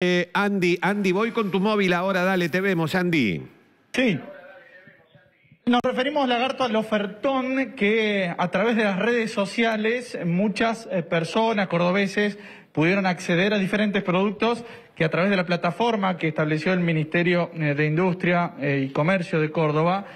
Eh, Andy, Andy, voy con tu móvil ahora, dale, te vemos, Andy. Sí. Nos referimos, Lagarto, al ofertón que a través de las redes sociales muchas eh, personas cordobeses pudieron acceder a diferentes productos que a través de la plataforma que estableció el Ministerio eh, de Industria y Comercio de Córdoba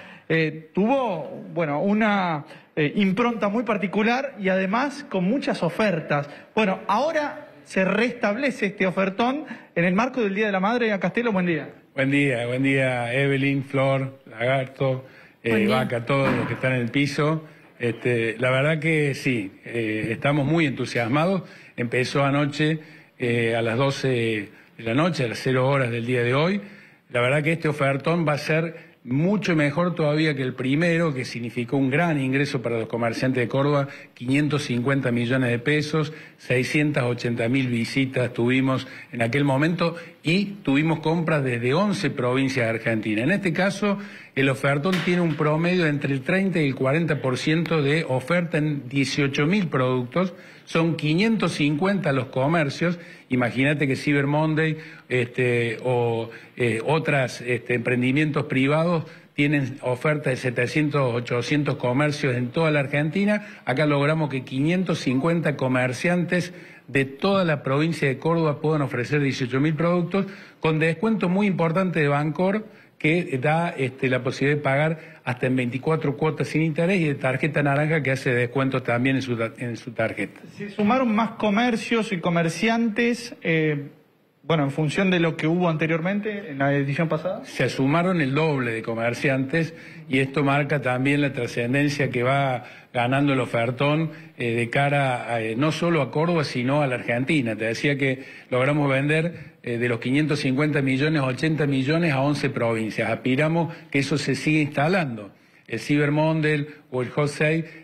tuvo, bueno, una impronta muy particular y además con muchas ofertas. Bueno, ahora se restablece este ofertón en el marco del Día de la Madre. A Castelo, buen día. Buen día, buen día Evelyn, Flor, Lagarto, eh, Vaca, todos los que están en el piso. Este, la verdad que sí, eh, estamos muy entusiasmados. Empezó anoche eh, a las 12 de la noche, a las 0 horas del día de hoy. La verdad que este ofertón va a ser mucho mejor todavía que el primero, que significó un gran ingreso para los comerciantes de Córdoba, 550 millones de pesos, 680 mil visitas tuvimos en aquel momento y tuvimos compras desde 11 provincias de Argentina. En este caso, el ofertón tiene un promedio entre el 30 y el 40% de oferta en 18 mil productos, son 550 los comercios, imagínate que Cyber Monday este, o eh, otras este, emprendimientos privados, tienen oferta de 700, 800 comercios en toda la Argentina. Acá logramos que 550 comerciantes de toda la provincia de Córdoba puedan ofrecer 18.000 productos con descuento muy importante de Bancor que da este, la posibilidad de pagar hasta en 24 cuotas sin interés y de tarjeta naranja que hace descuentos también en su, en su tarjeta. Se sumaron más comercios y comerciantes. Eh, bueno, en función de lo que hubo anteriormente, en la edición pasada. Se sumaron el doble de comerciantes y esto marca también la trascendencia que va ganando el ofertón eh, de cara eh, no solo a Córdoba, sino a la Argentina. Te decía que logramos vender eh, de los 550 millones, 80 millones a 11 provincias. Aspiramos que eso se siga instalando el Cyber o el Hot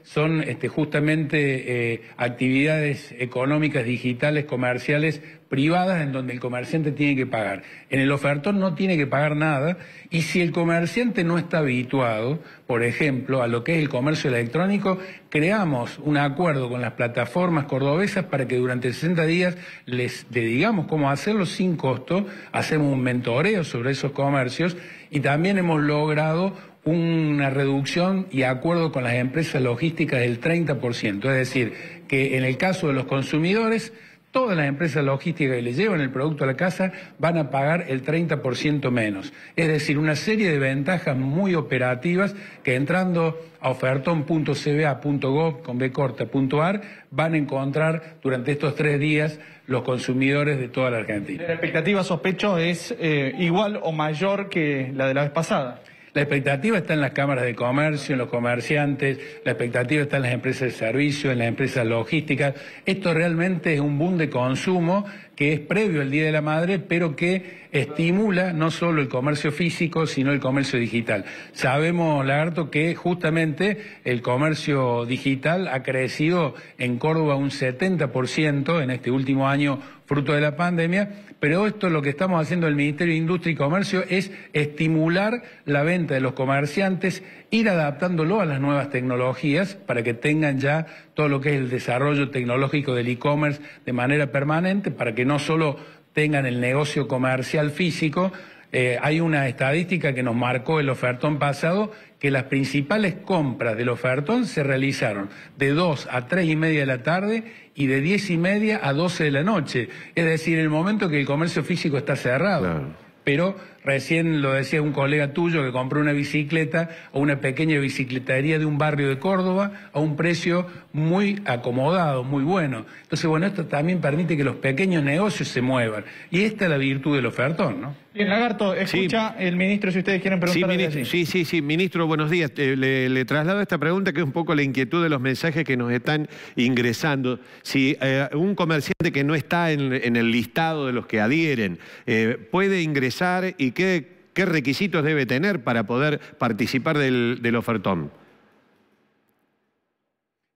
son este, justamente eh, actividades económicas, digitales, comerciales, privadas, en donde el comerciante tiene que pagar. En el ofertón no tiene que pagar nada, y si el comerciante no está habituado, por ejemplo, a lo que es el comercio electrónico, creamos un acuerdo con las plataformas cordobesas para que durante 60 días les digamos cómo hacerlo sin costo, hacemos un mentoreo sobre esos comercios, y también hemos logrado una reducción y acuerdo con las empresas logísticas del 30%. Es decir, que en el caso de los consumidores, todas las empresas logísticas que le llevan el producto a la casa van a pagar el 30% menos. Es decir, una serie de ventajas muy operativas que entrando a con ofertón.cba.gov.ar van a encontrar durante estos tres días los consumidores de toda la Argentina. La expectativa, sospecho, es eh, igual o mayor que la de la vez pasada. La expectativa está en las cámaras de comercio, en los comerciantes, la expectativa está en las empresas de servicio, en las empresas logísticas. Esto realmente es un boom de consumo que es previo al Día de la Madre, pero que estimula no solo el comercio físico, sino el comercio digital. Sabemos, Lagarto, que justamente el comercio digital ha crecido en Córdoba un 70% en este último año fruto de la pandemia, pero esto lo que estamos haciendo el Ministerio de Industria y Comercio es estimular la venta de los comerciantes, ir adaptándolo a las nuevas tecnologías para que tengan ya todo lo que es el desarrollo tecnológico del e-commerce de manera permanente, para que no solo tengan el negocio comercial físico, eh, hay una estadística que nos marcó el ofertón pasado que las principales compras del ofertón se realizaron de dos a tres y media de la tarde y de diez y media a doce de la noche. Es decir, el momento que el comercio físico está cerrado. Pero recién lo decía un colega tuyo que compró una bicicleta o una pequeña bicicletería de un barrio de Córdoba a un precio muy acomodado, muy bueno. Entonces, bueno, esto también permite que los pequeños negocios se muevan. Y esta es la virtud del ofertón, ¿no? Bien, Lagarto, escucha el ministro si ustedes quieren preguntar. Sí, sí, sí, sí, ministro, buenos días. le, traslado esta pregunta que es un poco la inquietud de los mensajes que nos están ingresando. Si eh, un comerciante que no está en, el listado de los que adhieren eh, puede ingresar y qué, requisitos debe tener para poder participar del, ofertón?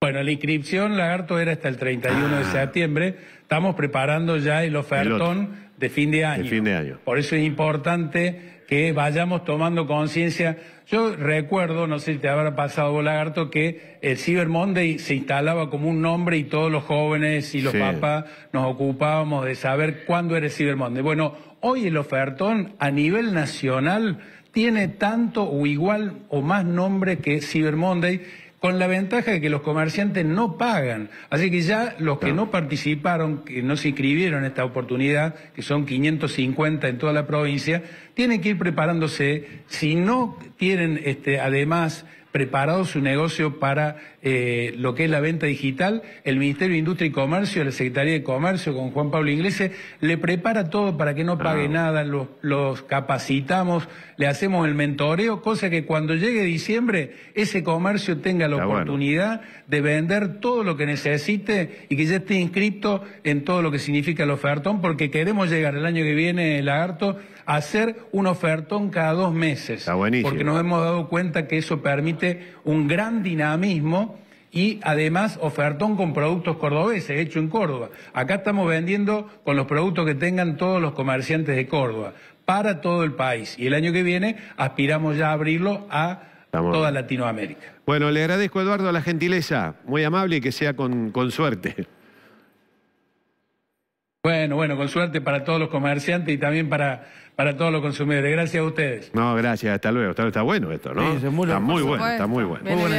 Bueno, la inscripción, Lagarto, era hasta el 31 de ah. septiembre. Estamos preparando ya el ofertón de fin de año. fin de año. Por eso es importante que vayamos tomando conciencia. Yo recuerdo, no sé si te habrá pasado, Lagarto, que el Cyber Monday se instalaba como un nombre y todos los jóvenes y los papás nos ocupábamos de saber cuándo era el Cyber Monday. Bueno, hoy el ofertón a nivel nacional tiene tanto o igual o más nombre que Cyber Monday con la ventaja de que los comerciantes no pagan. Así que ya los que no participaron, que no se inscribieron en esta oportunidad, que son 550 en toda la provincia, tienen que ir preparándose. Si no tienen este, además preparado su negocio para eh, lo que es la venta digital. El Ministerio de Industria y Comercio, la Secretaría de Comercio con Juan Pablo Inglese, le prepara todo para que no pague nada, los, capacitamos, le hacemos el mentoreo, cosa que cuando llegue diciembre ese comercio tenga la oportunidad de vender todo lo que necesite y que ya esté inscrito en todo lo que significa el ofertón, porque queremos llegar el año que viene, Lagarto, a hacer un ofertón cada dos meses. Está buenísimo. Porque nos hemos dado cuenta que eso permite un gran dinamismo y además ofertón con productos cordobeses, hecho en Córdoba. Acá estamos vendiendo con los productos que tengan todos los comerciantes de Córdoba, para todo el país. Y el año que viene aspiramos ya a abrirlo a toda Latinoamérica. Bueno, le agradezco, Eduardo, la gentileza. Muy amable y que sea con, con suerte. Bueno, bueno, con suerte para todos los comerciantes y también para para todos los consumidores. Gracias a ustedes. No, gracias, hasta luego. Está, está bueno esto, ¿no? Sí, está, muy bueno, está muy bueno, está muy bueno.